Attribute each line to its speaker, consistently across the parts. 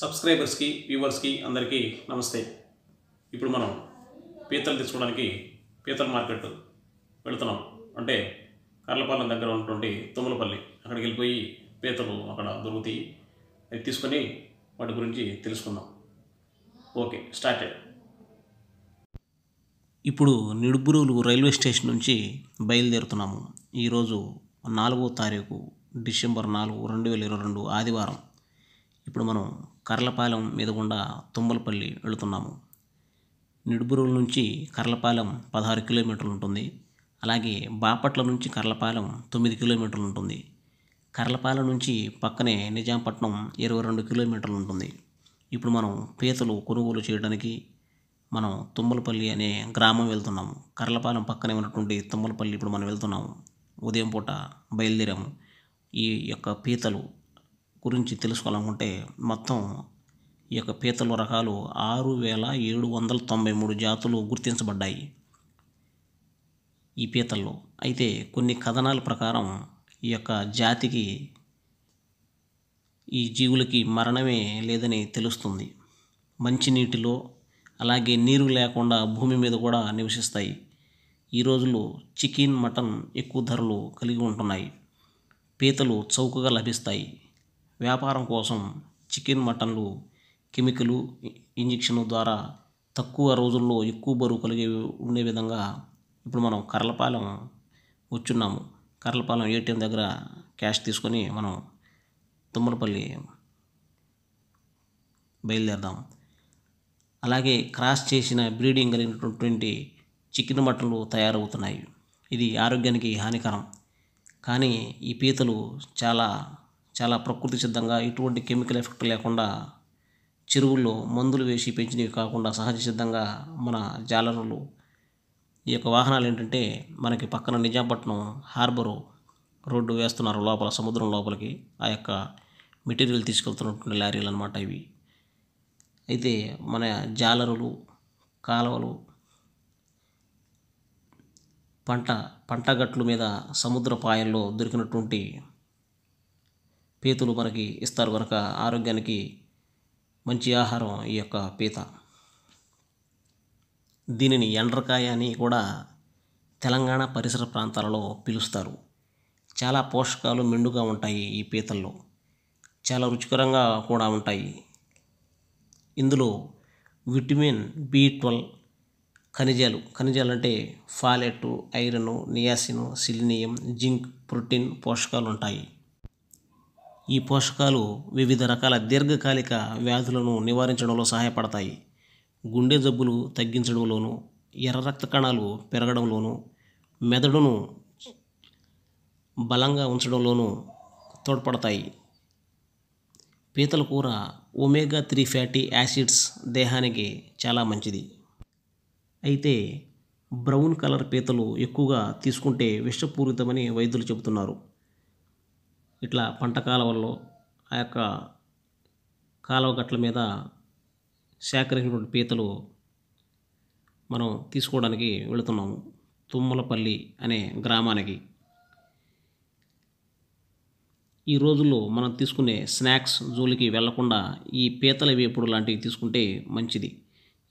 Speaker 1: సబ్స్క్రైబర్స్కి వ్యూవర్స్కి అందరికీ నమస్తే ఇప్పుడు మనం పీతలు తీసుకోవడానికి పీతల మార్కెట్ వెళుతున్నాం అంటే కర్లపాలెం దగ్గర ఉన్నటువంటి తుమ్మలపల్లి అక్కడికి వెళ్ళిపోయి పీతలు అక్కడ దొరుకుతాయి అవి తీసుకొని వాటి గురించి తెలుసుకుందాం ఓకే స్టార్ట్ ఇప్పుడు నిడుబురూలు రైల్వే స్టేషన్ నుంచి బయలుదేరుతున్నాము ఈరోజు నాలుగో తారీఖు డిసెంబర్ నాలుగు రెండు వేల ఇరవై రెండు ఆదివారం ఇప్పుడు మనం కర్లపాలెం గుండా తుమ్మలపల్లి వెళుతున్నాము నిడుబురుల నుంచి కర్లపాలెం పదహారు కిలోమీటర్లు ఉంటుంది అలాగే బాపట్ల నుంచి కర్లపాలెం తొమ్మిది కిలోమీటర్లు ఉంటుంది కర్లపాలెం నుంచి పక్కనే నిజాంపట్నం ఇరవై రెండు కిలోమీటర్లు ఉంటుంది ఇప్పుడు మనం పీతలు కొనుగోలు చేయడానికి మనం తుమ్మలపల్లి అనే గ్రామం వెళ్తున్నాము కర్లపాలెం పక్కనే ఉన్నటువంటి తుమ్మలపల్లి ఇప్పుడు మనం వెళ్తున్నాము ఉదయం పూట బయలుదేరాము ఈ యొక్క పీతలు గురించి తెలుసుకోవాలనుకుంటే మొత్తం ఈ యొక్క పీతల రకాలు ఆరు వేల ఏడు వందల తొంభై మూడు జాతులు గుర్తించబడ్డాయి ఈ పీతల్లో అయితే కొన్ని కథనాల ప్రకారం ఈ యొక్క జాతికి ఈ జీవులకి మరణమే లేదని తెలుస్తుంది మంచినీటిలో అలాగే నీరు లేకుండా భూమి మీద కూడా నివసిస్తాయి ఈ రోజుల్లో చికెన్ మటన్ ఎక్కువ ధరలు కలిగి ఉంటున్నాయి పీతలు చౌకగా లభిస్తాయి వ్యాపారం కోసం చికెన్ మటన్లు కెమికలు ఇంజక్షన్ ద్వారా తక్కువ రోజుల్లో ఎక్కువ బరువు కలిగే ఉండే విధంగా ఇప్పుడు మనం కర్లపాలెం వచ్చున్నాము కర్లపాలెం ఏటీఎం దగ్గర క్యాష్ తీసుకొని మనం తుమ్మలపల్లి బయలుదేరదాం అలాగే క్రాస్ చేసిన బ్రీడింగ్ కలిగినటువంటి చికెన్ మటన్లు తయారవుతున్నాయి ఇది ఆరోగ్యానికి హానికరం కానీ ఈ పీతలు చాలా చాలా ప్రకృతి సిద్ధంగా ఎటువంటి కెమికల్ ఎఫెక్ట్ లేకుండా చెరువుల్లో మందులు వేసి పెంచినవి కాకుండా సహజ సిద్ధంగా మన జాలరులు ఈ యొక్క వాహనాలు ఏంటంటే మనకి పక్కన నిజాంపట్నం హార్బరు రోడ్డు వేస్తున్నారు లోపల సముద్రం లోపలికి ఆ యొక్క మెటీరియల్ తీసుకెళ్తున్నటువంటి లారీలు అనమాట ఇవి అయితే మన జాలరులు కాలువలు పంట పంటగట్లు మీద సముద్ర పాయల్లో దొరికినటువంటి పీతలు మనకి ఇస్తారు కనుక ఆరోగ్యానికి మంచి ఆహారం ఈ యొక్క పీత దీనిని ఎండ్రకాయ అని కూడా తెలంగాణ పరిసర ప్రాంతాలలో పిలుస్తారు చాలా పోషకాలు మెండుగా ఉంటాయి ఈ పీతల్లో చాలా రుచికరంగా కూడా ఉంటాయి ఇందులో విటమిన్ బి ట్వెల్వ్ ఖనిజాలు ఖనిజాలు అంటే folate iron niacin selenium zinc protein పోషకాలు ఉంటాయి ఈ పోషకాలు వివిధ రకాల దీర్ఘకాలిక వ్యాధులను నివారించడంలో సహాయపడతాయి గుండె జబ్బులు తగ్గించడంలోను ఎర్ర రక్త కణాలు పెరగడంలోను మెదడును బలంగా ఉంచడంలోనూ తోడ్పడతాయి పీతల కూర ఒమేగా త్రీ ఫ్యాటీ యాసిడ్స్ దేహానికి చాలా మంచిది అయితే బ్రౌన్ కలర్ పీతలు ఎక్కువగా తీసుకుంటే విషపూరితమని వైద్యులు చెబుతున్నారు ఇట్లా పంట కాలువల్లో ఆ యొక్క కాలువ గట్ల మీద సేకరించినటువంటి పీతలు మనం తీసుకోవడానికి వెళుతున్నాము తుమ్మలపల్లి అనే గ్రామానికి ఈ రోజుల్లో మనం తీసుకునే స్నాక్స్ జోలికి వెళ్లకుండా ఈ పీతల వేపుడు లాంటివి తీసుకుంటే మంచిది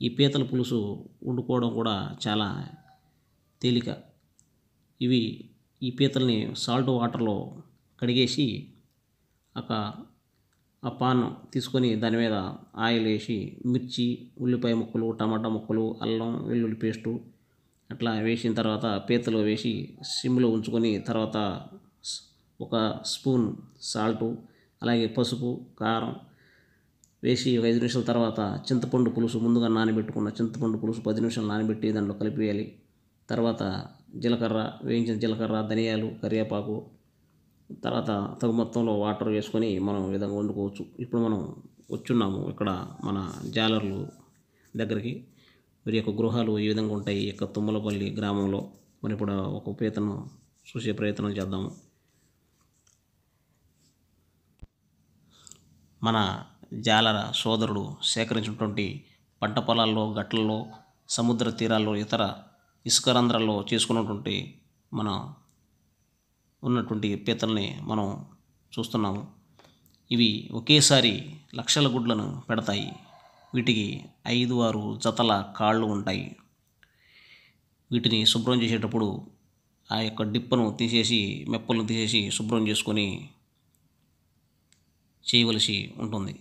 Speaker 1: ఈ పీతల పులుసు వండుకోవడం కూడా చాలా తేలిక ఇవి ఈ పీతల్ని సాల్ట్ వాటర్లో కడిగేసి ఒక ఆ పాన్ తీసుకొని దాని మీద ఆయిల్ వేసి మిర్చి ఉల్లిపాయ ముక్కలు టమాటా ముక్కలు అల్లం వెల్లుల్లి పేస్టు అట్లా వేసిన తర్వాత పీతలో వేసి సిమ్లో ఉంచుకొని తర్వాత ఒక స్పూన్ సాల్టు అలాగే పసుపు కారం వేసి ఒక ఐదు నిమిషాల తర్వాత చింతపండు పులుసు ముందుగా నానబెట్టుకున్న చింతపండు పులుసు పది నిమిషాలు నానబెట్టి దాంట్లో కలిపేయాలి తర్వాత జీలకర్ర వేయించిన జీలకర్ర ధనియాలు కరివేపాకు తర్వాత తగు మొత్తంలో వాటర్ వేసుకొని మనం విధంగా వండుకోవచ్చు ఇప్పుడు మనం వచ్చున్నాము ఇక్కడ మన జాలర్లు దగ్గరికి వీరి యొక్క గృహాలు ఈ విధంగా ఉంటాయి యొక్క తుమ్మలపల్లి గ్రామంలో మరి ఇప్పుడు ఒక పీతను చూసే ప్రయత్నం చేద్దాము మన జాలర సోదరుడు సేకరించినటువంటి పంట పొలాల్లో గట్లలో సముద్ర తీరాల్లో ఇతర ఇసుక రంధ్రాల్లో చేసుకున్నటువంటి మన ఉన్నటువంటి పీతల్ని మనం చూస్తున్నాము ఇవి ఒకేసారి లక్షల గుడ్లను పెడతాయి వీటికి ఐదు ఆరు జతల కాళ్ళు ఉంటాయి వీటిని శుభ్రం చేసేటప్పుడు ఆ యొక్క డిప్పను తీసేసి మెప్పలను తీసేసి శుభ్రం చేసుకొని చేయవలసి ఉంటుంది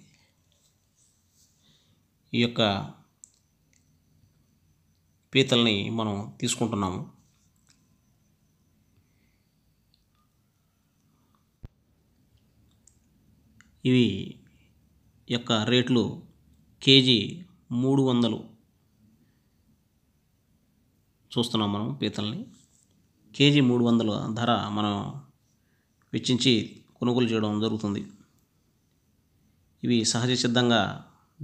Speaker 1: ఈ యొక్క పీతల్ని మనం తీసుకుంటున్నాము ఇవి యొక్క రేట్లు కేజీ మూడు వందలు చూస్తున్నాం మనం పీతల్ని కేజీ మూడు వందల ధర మనం వెచ్చించి కొనుగోలు చేయడం జరుగుతుంది ఇవి సహజ సిద్ధంగా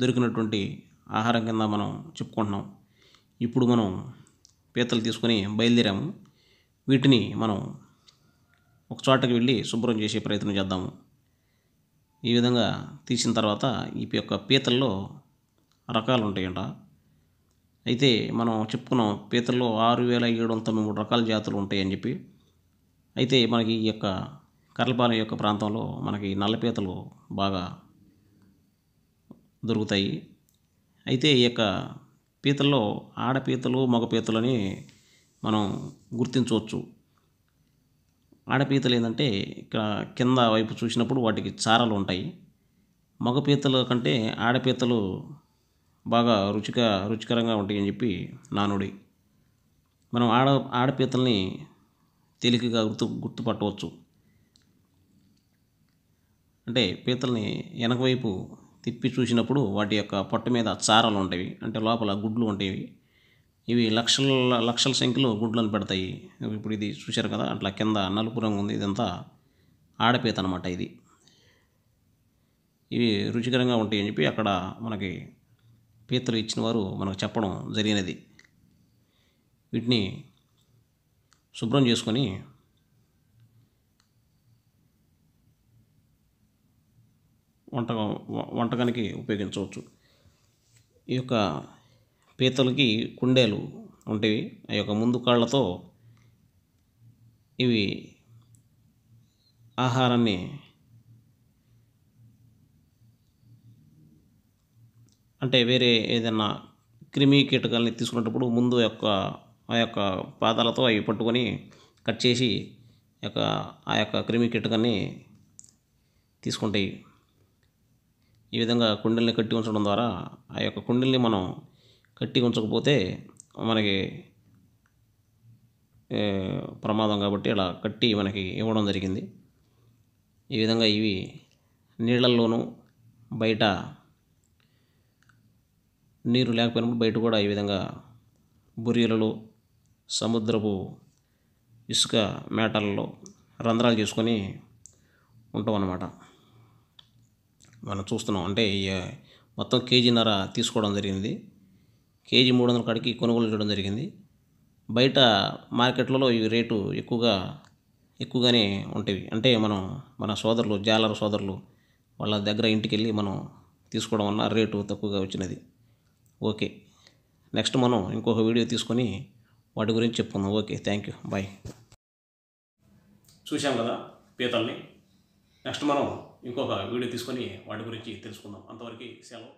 Speaker 1: దొరికినటువంటి ఆహారం కింద మనం చెప్పుకుంటున్నాం ఇప్పుడు మనం పీతలు తీసుకొని బయలుదేరాము వీటిని మనం ఒక చోటకి వెళ్ళి శుభ్రం చేసే ప్రయత్నం చేద్దాము ఈ విధంగా తీసిన తర్వాత ఈ యొక్క పీతల్లో రకాలు ఉంటాయంట అయితే మనం చెప్పుకున్నాం పీతల్లో ఆరు వేల ఏడు వందల తొమ్మిది మూడు రకాల జాతులు ఉంటాయని చెప్పి అయితే మనకి ఈ యొక్క కర్లపాలెం యొక్క ప్రాంతంలో మనకి నల్ల పీతలు బాగా దొరుకుతాయి అయితే ఈ యొక్క పీతల్లో ఆడపీతలు మగపీతలు అని మనం గుర్తించవచ్చు ఆడపీతలు ఏంటంటే ఇక్కడ కింద వైపు చూసినప్పుడు వాటికి చారలు ఉంటాయి మగ పీతల కంటే ఆడపీతలు బాగా రుచిగా రుచికరంగా ఉంటాయి అని చెప్పి నానుడి మనం ఆడ ఆడపీతల్ని తేలికగా గుర్తు గుర్తుపట్టవచ్చు అంటే పీతల్ని వెనకవైపు తిప్పి చూసినప్పుడు వాటి యొక్క పొట్ట మీద చారలు ఉంటాయి అంటే లోపల గుడ్లు ఉంటాయి ఇవి లక్షల లక్షల సంఖ్యలో గుడ్లను పెడతాయి ఇప్పుడు ఇది చూశారు కదా అట్లా కింద నలుపు రంగు ఉంది ఇదంతా ఆడపేత అనమాట ఇది ఇవి రుచికరంగా ఉంటాయి అని చెప్పి అక్కడ మనకి పీతలు ఇచ్చిన వారు మనకు చెప్పడం జరిగినది వీటిని శుభ్రం చేసుకొని వంట వంటకానికి ఉపయోగించవచ్చు ఈ యొక్క పీతలకి కుండేలు ఉంటాయి ఆ యొక్క ముందు కాళ్ళతో ఇవి ఆహారాన్ని అంటే వేరే ఏదైనా క్రిమి కీటకాలని తీసుకున్నప్పుడు ముందు యొక్క ఆ యొక్క పాదాలతో అవి పట్టుకొని కట్ చేసి యొక్క ఆ యొక్క క్రిమి కీటకాన్ని తీసుకుంటాయి ఈ విధంగా కుండల్ని కట్టి ఉంచడం ద్వారా ఆ యొక్క కుండల్ని మనం కట్టి ఉంచకపోతే మనకి ప్రమాదం కాబట్టి అలా కట్టి మనకి ఇవ్వడం జరిగింది ఈ విధంగా ఇవి నీళ్ళల్లోనూ బయట నీరు లేకపోయినప్పుడు బయట కూడా ఈ విధంగా బొరియలలో సముద్రపు ఇసుక మేటలలో రంధ్రాలు చేసుకొని ఉంటాం అన్నమాట మనం చూస్తున్నాం అంటే మొత్తం కేజీ నర తీసుకోవడం జరిగింది కేజీ మూడు వందల కాడికి కొనుగోలు చేయడం జరిగింది బయట మార్కెట్లలో ఈ రేటు ఎక్కువగా ఎక్కువగానే ఉంటాయి అంటే మనం మన సోదరులు జాలర సోదరులు వాళ్ళ దగ్గర ఇంటికి వెళ్ళి మనం తీసుకోవడం వల్ల రేటు తక్కువగా వచ్చినది ఓకే నెక్స్ట్ మనం ఇంకొక వీడియో తీసుకొని వాటి గురించి చెప్పుకుందాం ఓకే థ్యాంక్ యూ బాయ్ చూశాం కదా పీతల్ని నెక్స్ట్ మనం ఇంకొక వీడియో తీసుకొని వాటి గురించి తెలుసుకుందాం అంతవరకు సెలవు